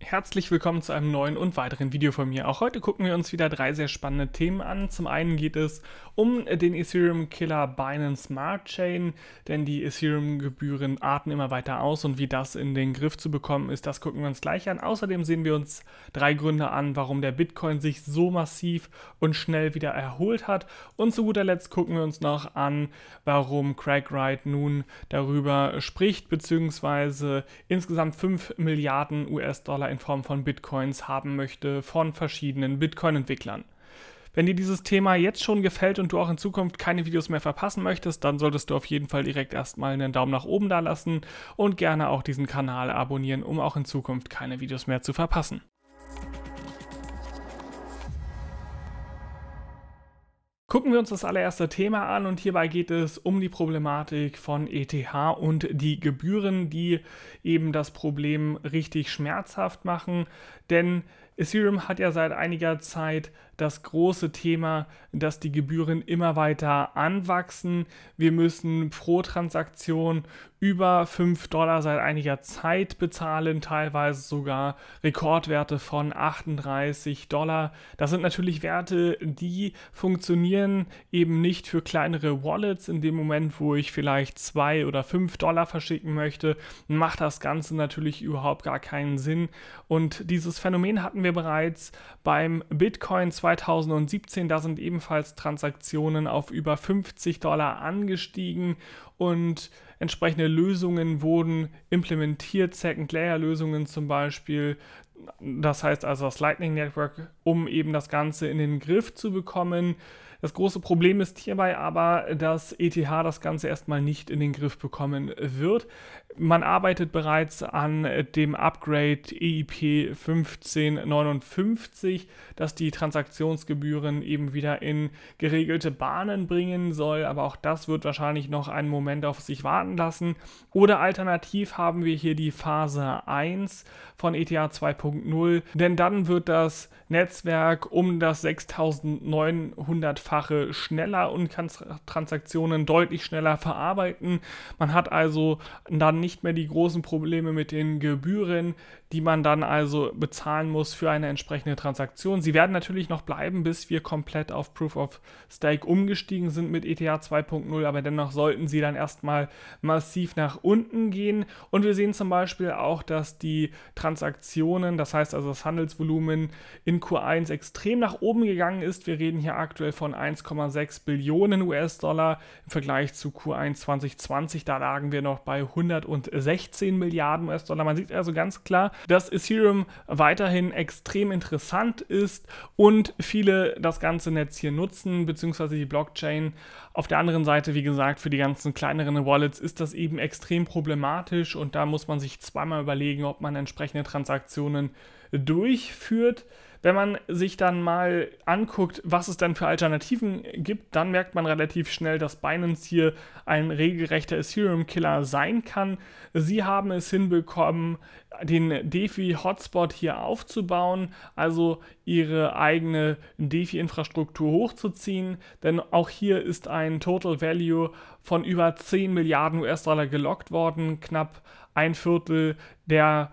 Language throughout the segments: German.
Herzlich willkommen zu einem neuen und weiteren Video von mir. Auch heute gucken wir uns wieder drei sehr spannende Themen an. Zum einen geht es um den Ethereum-Killer Binance Smart Chain, denn die Ethereum-Gebühren arten immer weiter aus und wie das in den Griff zu bekommen ist, das gucken wir uns gleich an. Außerdem sehen wir uns drei Gründe an, warum der Bitcoin sich so massiv und schnell wieder erholt hat. Und zu guter Letzt gucken wir uns noch an, warum Craig Wright nun darüber spricht, beziehungsweise insgesamt 5 Milliarden US-Dollar in Form von Bitcoins haben möchte von verschiedenen Bitcoin-Entwicklern. Wenn dir dieses Thema jetzt schon gefällt und du auch in Zukunft keine Videos mehr verpassen möchtest, dann solltest du auf jeden Fall direkt erstmal einen Daumen nach oben da lassen und gerne auch diesen Kanal abonnieren, um auch in Zukunft keine Videos mehr zu verpassen. Gucken wir uns das allererste Thema an und hierbei geht es um die Problematik von ETH und die Gebühren, die eben das Problem richtig schmerzhaft machen. Denn Ethereum hat ja seit einiger Zeit das große Thema, dass die Gebühren immer weiter anwachsen. Wir müssen pro Transaktion über 5 Dollar seit einiger Zeit bezahlen, teilweise sogar Rekordwerte von 38 Dollar. Das sind natürlich Werte, die funktionieren Immobilien eben nicht für kleinere Wallets. In dem Moment, wo ich vielleicht zwei oder fünf Dollar verschicken möchte, macht das Ganze natürlich überhaupt gar keinen Sinn. Und dieses Phänomen hatten wir bereits beim Bitcoin 2017. Da sind ebenfalls Transaktionen auf über 50 Dollar angestiegen und entsprechende Lösungen wurden implementiert, Second-Layer-Lösungen zum Beispiel. Das heißt also das Lightning Network, um eben das Ganze in den Griff zu bekommen. Das große Problem ist hierbei aber, dass ETH das Ganze erstmal nicht in den Griff bekommen wird. Man arbeitet bereits an dem Upgrade EIP 1559, das die Transaktionsgebühren eben wieder in geregelte Bahnen bringen soll, aber auch das wird wahrscheinlich noch einen Moment auf sich warten lassen. Oder alternativ haben wir hier die Phase 1 von ETH 2.0, denn dann wird das Netzwerk um das 6900 Vielfache schneller und kann Transaktionen deutlich schneller verarbeiten. Man hat also dann nicht mehr die großen Probleme mit den Gebühren, die man dann also bezahlen muss für eine entsprechende Transaktion. Sie werden natürlich noch bleiben, bis wir komplett auf Proof of Stake umgestiegen sind mit ETH 2.0, aber dennoch sollten sie dann erstmal massiv nach unten gehen. Und wir sehen zum Beispiel auch, dass die Transaktionen, das heißt also das Handelsvolumen in Q1 extrem nach oben gegangen ist. Wir reden hier aktuell von 1,6 Billionen US-Dollar. Im Vergleich zu Q1 2020, da lagen wir noch bei 116 Milliarden US-Dollar. Man sieht also ganz klar, dass Ethereum weiterhin extrem interessant ist und viele das ganze Netz hier nutzen, beziehungsweise die Blockchain. Auf der anderen Seite, wie gesagt, für die ganzen kleineren Wallets ist das eben extrem problematisch und da muss man sich zweimal überlegen, ob man entsprechende Transaktionen durchführt. Wenn man sich dann mal anguckt, was es dann für Alternativen gibt, dann merkt man relativ schnell, dass Binance hier ein regelrechter Ethereum-Killer sein kann. Sie haben es hinbekommen, den DeFi-Hotspot hier aufzubauen, also ihre eigene DeFi-Infrastruktur hochzuziehen, denn auch hier ist ein Total Value von über 10 Milliarden US-Dollar gelockt worden, knapp ein Viertel der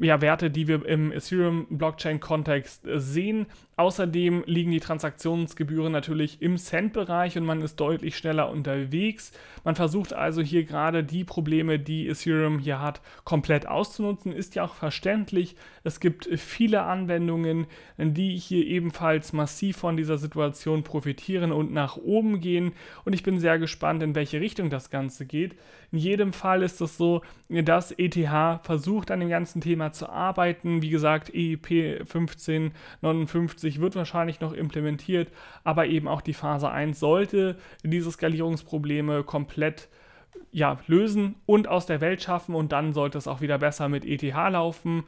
ja, Werte, die wir im Ethereum-Blockchain-Kontext äh, sehen. Außerdem liegen die Transaktionsgebühren natürlich im Cent-Bereich und man ist deutlich schneller unterwegs. Man versucht also hier gerade die Probleme, die Ethereum hier hat, komplett auszunutzen. Ist ja auch verständlich. Es gibt viele Anwendungen, die hier ebenfalls massiv von dieser Situation profitieren und nach oben gehen. Und ich bin sehr gespannt, in welche welche Richtung das Ganze geht. In jedem Fall ist es so, dass ETH versucht, an dem ganzen Thema zu arbeiten. Wie gesagt, EIP 1559 wird wahrscheinlich noch implementiert, aber eben auch die Phase 1 sollte diese Skalierungsprobleme komplett ja, lösen und aus der Welt schaffen und dann sollte es auch wieder besser mit ETH laufen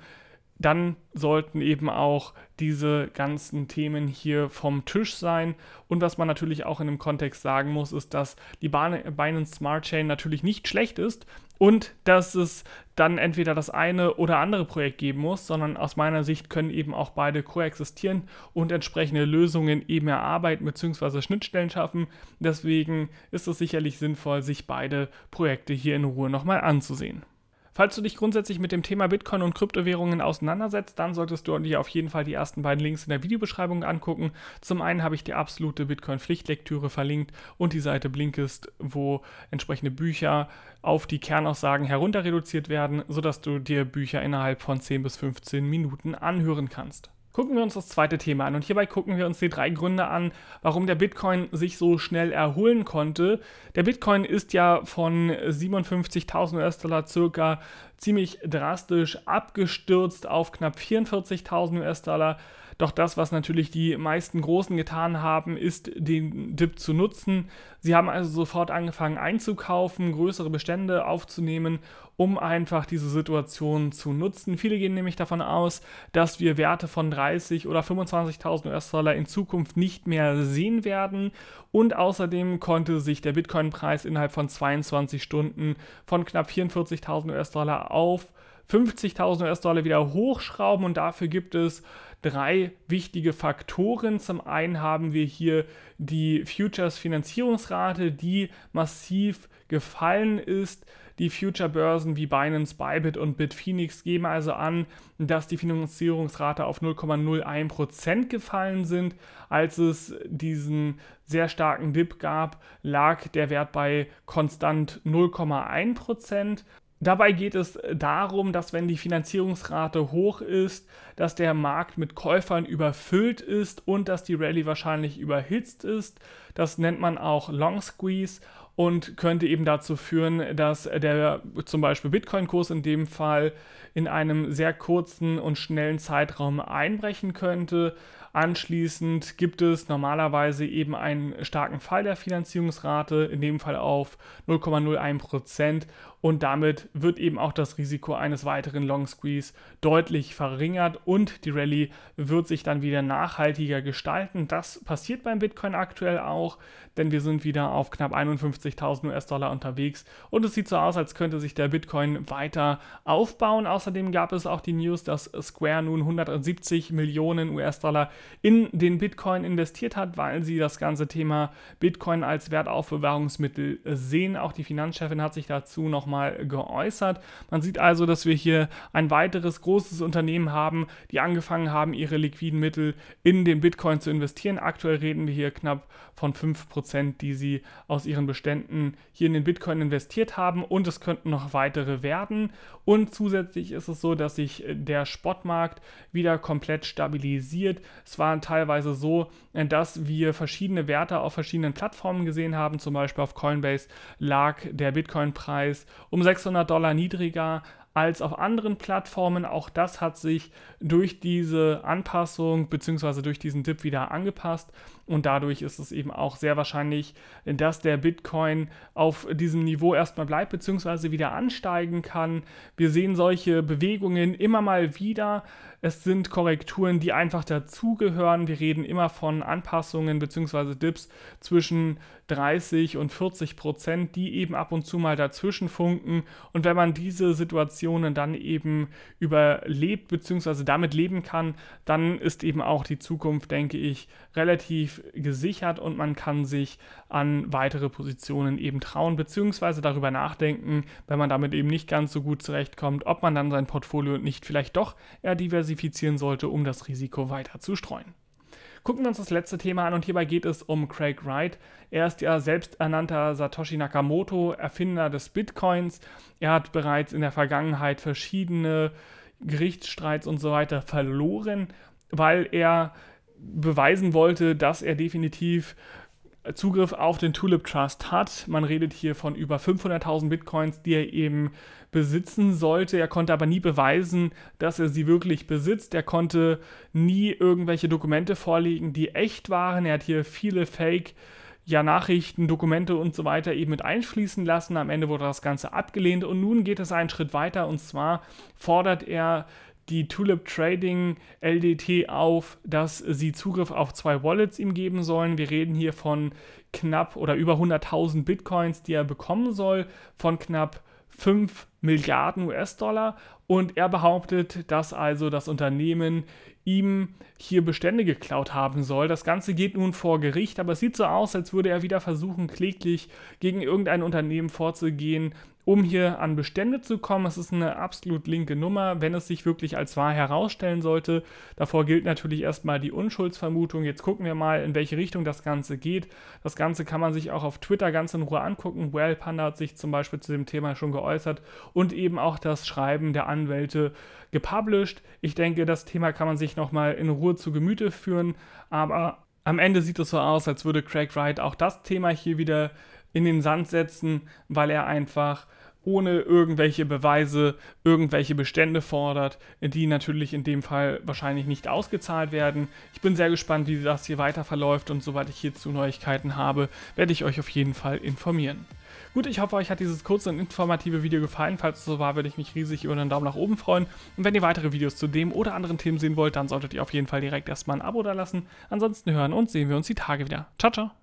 dann sollten eben auch diese ganzen Themen hier vom Tisch sein. Und was man natürlich auch in dem Kontext sagen muss, ist, dass die Binance Smart Chain natürlich nicht schlecht ist und dass es dann entweder das eine oder andere Projekt geben muss, sondern aus meiner Sicht können eben auch beide koexistieren und entsprechende Lösungen eben erarbeiten bzw. Schnittstellen schaffen. Deswegen ist es sicherlich sinnvoll, sich beide Projekte hier in Ruhe nochmal anzusehen. Falls du dich grundsätzlich mit dem Thema Bitcoin und Kryptowährungen auseinandersetzt, dann solltest du dir auf jeden Fall die ersten beiden Links in der Videobeschreibung angucken. Zum einen habe ich die absolute Bitcoin-Pflichtlektüre verlinkt und die Seite Blinkist, wo entsprechende Bücher auf die Kernaussagen herunter reduziert werden, sodass du dir Bücher innerhalb von 10 bis 15 Minuten anhören kannst. Gucken wir uns das zweite Thema an und hierbei gucken wir uns die drei Gründe an, warum der Bitcoin sich so schnell erholen konnte. Der Bitcoin ist ja von 57.000 US-Dollar circa ziemlich drastisch abgestürzt auf knapp 44.000 US-Dollar. Doch das, was natürlich die meisten Großen getan haben, ist, den Dip zu nutzen. Sie haben also sofort angefangen einzukaufen, größere Bestände aufzunehmen, um einfach diese Situation zu nutzen. Viele gehen nämlich davon aus, dass wir Werte von 30 oder 25.000 US-Dollar in Zukunft nicht mehr sehen werden. Und außerdem konnte sich der Bitcoin-Preis innerhalb von 22 Stunden von knapp 44.000 US-Dollar auf 50.000 US-Dollar wieder hochschrauben und dafür gibt es drei wichtige Faktoren. Zum einen haben wir hier die Futures-Finanzierungsrate, die massiv gefallen ist. Die Future-Börsen wie Binance, Bybit und Bitfinex geben also an, dass die Finanzierungsrate auf 0,01% gefallen sind. Als es diesen sehr starken Dip gab, lag der Wert bei konstant 0,1%. Dabei geht es äh, darum, dass wenn die Finanzierungsrate hoch ist, dass der Markt mit Käufern überfüllt ist und dass die Rallye wahrscheinlich überhitzt ist. Das nennt man auch Long Squeeze und könnte eben dazu führen, dass der zum Beispiel Bitcoin-Kurs in dem Fall in einem sehr kurzen und schnellen Zeitraum einbrechen könnte. Anschließend gibt es normalerweise eben einen starken Fall der Finanzierungsrate, in dem Fall auf 0,01 Prozent und damit wird eben auch das Risiko eines weiteren Long Squeeze deutlich verringert und die Rallye wird sich dann wieder nachhaltiger gestalten. Das passiert beim Bitcoin aktuell auch, denn wir sind wieder auf knapp 51.000 US-Dollar unterwegs und es sieht so aus, als könnte sich der Bitcoin weiter aufbauen. Außerdem gab es auch die News, dass Square nun 170 Millionen US-Dollar in den Bitcoin investiert hat, weil sie das ganze Thema Bitcoin als Wertaufbewahrungsmittel sehen. Auch die Finanzchefin hat sich dazu nochmal geäußert. Man sieht also, dass wir hier ein weiteres großes Unternehmen haben, die angefangen haben, ihre liquiden Mittel in den Bitcoin zu investieren. Aktuell reden wir hier knapp von 5%, die sie aus ihren Beständen hier in den Bitcoin investiert haben und es könnten noch weitere werden. Und zusätzlich ist es so, dass sich der Spotmarkt wieder komplett stabilisiert. Es es waren teilweise so, äh, dass wir verschiedene Werte auf verschiedenen Plattformen gesehen haben. Zum Beispiel auf Coinbase lag der Bitcoin-Preis um 600 Dollar niedriger als auf anderen Plattformen. Auch das hat sich durch diese Anpassung bzw. durch diesen Dip wieder angepasst. Und dadurch ist es eben auch sehr wahrscheinlich, dass der Bitcoin auf diesem Niveau erstmal bleibt, beziehungsweise wieder ansteigen kann. Wir sehen solche Bewegungen immer mal wieder. Es sind Korrekturen, die einfach dazugehören. Wir reden immer von Anpassungen bzw. Dips zwischen 30 und 40 Prozent, die eben ab und zu mal dazwischen funken. Und wenn man diese Situationen dann eben überlebt bzw. damit leben kann, dann ist eben auch die Zukunft, denke ich, relativ gesichert und man kann sich an weitere Positionen eben trauen, beziehungsweise darüber nachdenken, wenn man damit eben nicht ganz so gut zurechtkommt, ob man dann sein Portfolio nicht vielleicht doch eher diversifizieren sollte, um das Risiko weiter zu streuen. Gucken wir uns das letzte Thema an und hierbei geht es um Craig Wright. Er ist ja selbsternannter Satoshi Nakamoto, Erfinder des Bitcoins. Er hat bereits in der Vergangenheit verschiedene Gerichtsstreits und so weiter verloren, weil er beweisen wollte, dass er definitiv Zugriff auf den Tulip Trust hat. Man redet hier von über 500.000 Bitcoins, die er eben besitzen sollte. Er konnte aber nie beweisen, dass er sie wirklich besitzt. Er konnte nie irgendwelche Dokumente vorlegen, die echt waren. Er hat hier viele Fake ja, Nachrichten, Dokumente und so weiter eben mit einfließen lassen. Am Ende wurde das Ganze abgelehnt und nun geht es einen Schritt weiter und zwar fordert er die Tulip Trading LDT auf, dass sie Zugriff auf zwei Wallets ihm geben sollen. Wir reden hier von knapp oder über 100.000 Bitcoins, die er bekommen soll, von knapp 5 Milliarden US-Dollar und er behauptet, dass also das Unternehmen ihm hier Bestände geklaut haben soll. Das Ganze geht nun vor Gericht, aber es sieht so aus, als würde er wieder versuchen, kläglich gegen irgendein Unternehmen vorzugehen, um hier an Bestände zu kommen. Es ist eine absolut linke Nummer, wenn es sich wirklich als wahr herausstellen sollte. Davor gilt natürlich erstmal die Unschuldsvermutung. Jetzt gucken wir mal, in welche Richtung das Ganze geht. Das Ganze kann man sich auch auf Twitter ganz in Ruhe angucken. Wellpanda hat sich zum Beispiel zu dem Thema schon geäußert und eben auch das Schreiben der Anwälte gepublished. Ich denke, das Thema kann man sich nochmal in Ruhe zu Gemüte führen, aber am Ende sieht es so aus, als würde Craig Wright auch das Thema hier wieder in den Sand setzen, weil er einfach ohne irgendwelche Beweise irgendwelche Bestände fordert, die natürlich in dem Fall wahrscheinlich nicht ausgezahlt werden. Ich bin sehr gespannt, wie das hier weiter verläuft und soweit ich hierzu Neuigkeiten habe, werde ich euch auf jeden Fall informieren. Gut, ich hoffe, euch hat dieses kurze und informative Video gefallen. Falls es so war, würde ich mich riesig über einen Daumen nach oben freuen. Und wenn ihr weitere Videos zu dem oder anderen Themen sehen wollt, dann solltet ihr auf jeden Fall direkt erstmal ein Abo da lassen. Ansonsten hören und sehen wir uns die Tage wieder. Ciao, ciao!